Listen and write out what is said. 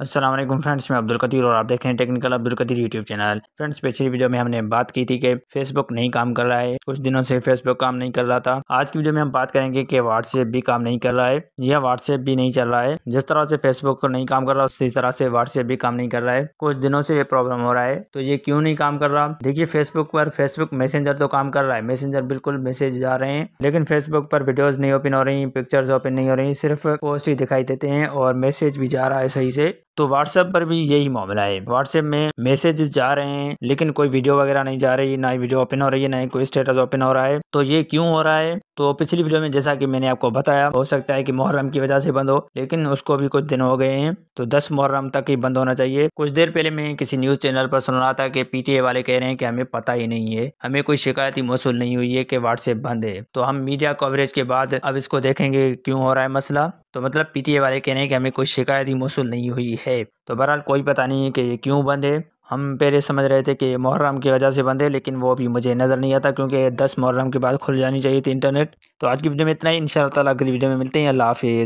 Aslam friends मैं अब्दुल कदीर और आप देख रहे हैं technical Abdul Kateer YouTube channel friends पिछली वीडियो में हमने बात की थी कि फेसबुक नहीं काम कर रहा है कुछ दिनों से फेसबुक काम नहीं कर रहा था आज की वीडियो में हम बात करेंगे कि व्हाट्सएप भी काम नहीं कर रहा है यह व्हाट्सएप भी नहीं चल रहा है जिस तरह से फेसबुक नहीं काम कर रहा उसी तरह से व्हाट्सएप भी काम नहीं कर रहा है कुछ दिनों से ये प्रॉब्लम हो रहा है तो ये क्यों नहीं काम कर रहा देखिए फेसबुक पर फेसबुक मैसेंजर तो काम कर रहा है मैसेंजर बिल्कुल मैसेज जा रहे हैं लेकिन फेसबुक पर वीडियोज नहीं ओपन हो रही पिक्चर्स ओपन नहीं हो रही सिर्फ पोस्ट ही दिखाई देते हैं और मैसेज भी जा रहा है सही से तो व्हाट्सएप पर भी यही मामला है व्हाट्सएप में मैसेजेस जा रहे हैं लेकिन कोई वीडियो वगैरह नहीं जा रही ना ही वीडियो ओपन हो रही है ना ही कोई स्टेटस ओपन हो रहा है तो ये क्यों हो रहा है तो पिछली वीडियो में जैसा कि मैंने आपको बताया हो सकता है कि मुहर्रम की वजह से बंद हो लेकिन उसको भी कुछ दिन हो गए हैं तो 10 मुहर्रम तक ही बंद होना चाहिए कुछ देर पहले मैं किसी न्यूज़ चैनल पर सुन रहा था कि पीटीए वाले कह रहे हैं कि हमें पता ही नहीं है हमें कोई शिकायत ही मौसू नहीं हुई है कि व्हाट्सएप बंद है तो हम मीडिया कवरेज के बाद अब इसको देखेंगे क्यों हो रहा है मसला तो मतलब पीटीए वाले कह रहे हैं कि हमें कोई शिकायत ही मौसू नहीं हुई है तो बहरहाल कोई पता नहीं है कि ये क्यों बंद है हम पहले समझ रहे थे कि मुहर्रम की वजह से बंद है लेकिन वो अभी मुझे नज़र नहीं आता क्योंकि दस मुहर्रम के बाद खुल जानी चाहिए थी इंटरनेट तो आज की वीडियो में इतना ही इन शाला अगली वीडियो में मिलते हैं अल्लाह हाफिज़